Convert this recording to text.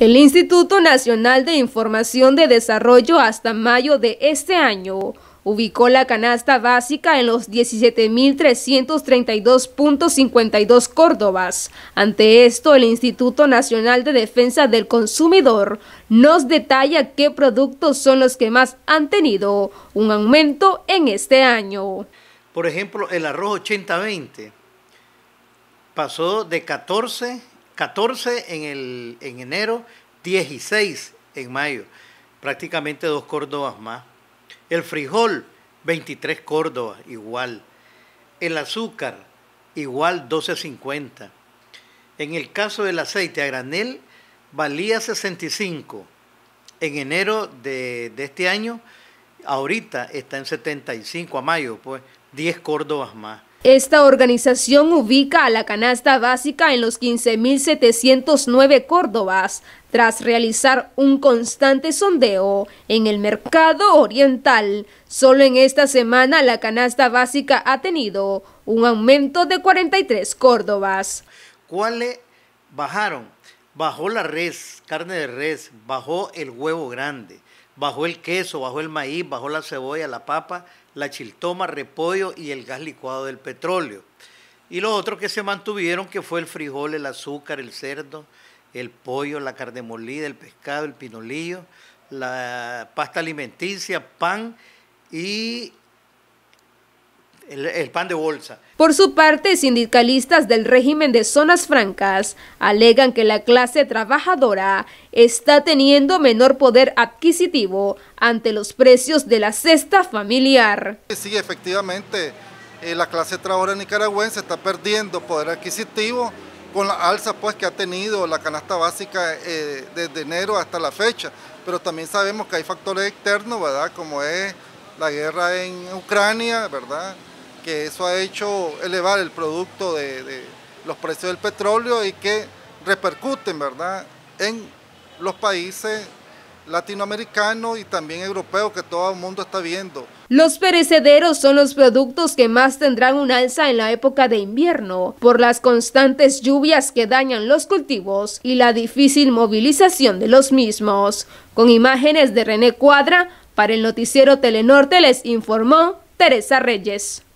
el Instituto Nacional de Información de Desarrollo hasta mayo de este año ubicó la canasta básica en los 17.332.52 Córdobas. Ante esto, el Instituto Nacional de Defensa del Consumidor nos detalla qué productos son los que más han tenido un aumento en este año. Por ejemplo, el arroz 80-20 pasó de 14 14 en, enero, 16 en mayo, prácticamente dos Córdobas más. El frijol, 23 Córdobas, igual. El azúcar, igual 12.50. En el caso del aceite a granel, valía 65. En enero de, de este año, ahorita está en 75 a mayo, pues 10 Córdobas más. Esta organización ubica a la canasta básica en los 15.709 Córdobas, tras realizar un constante sondeo en el mercado oriental. Solo en esta semana la canasta básica ha tenido un aumento de 43 Córdobas. ¿Cuáles bajaron? Bajó la res, carne de res, bajó el huevo grande, bajó el queso, bajó el maíz, bajó la cebolla, la papa la chiltoma, repollo y el gas licuado del petróleo. Y los otros que se mantuvieron, que fue el frijol, el azúcar, el cerdo, el pollo, la carne molida, el pescado, el pinolillo, la pasta alimenticia, pan y el, pan de bolsa. Por su parte, sindicalistas del régimen de zonas francas alegan que la clase trabajadora está teniendo menor poder adquisitivo ante los precios de la cesta familiar. Sí, efectivamente, eh, la clase trabajadora nicaragüense está perdiendo poder adquisitivo con la alza pues, que ha tenido la canasta básica eh, desde enero hasta la fecha. Pero también sabemos que hay factores externos, ¿verdad? Como es la guerra en Ucrania, ¿verdad? que eso ha hecho elevar el producto de, los precios del petróleo y que repercuten, ¿verdad?, en los países latinoamericanos y también europeos que todo el mundo está viendo. Los perecederos son los productos que más tendrán un alza en la época de invierno por las constantes lluvias que dañan los cultivos y la difícil movilización de los mismos. Con imágenes de René Cuadra, para el noticiero Telenorte les informó Teresa Reyes.